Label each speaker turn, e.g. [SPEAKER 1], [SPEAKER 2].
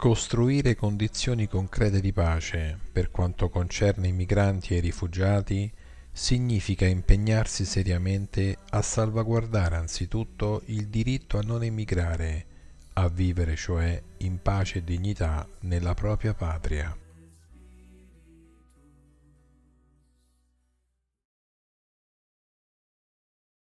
[SPEAKER 1] Costruire condizioni concrete di pace per quanto concerne i migranti e i rifugiati significa impegnarsi seriamente a salvaguardare anzitutto il diritto a non emigrare, a vivere cioè in pace e dignità nella propria patria.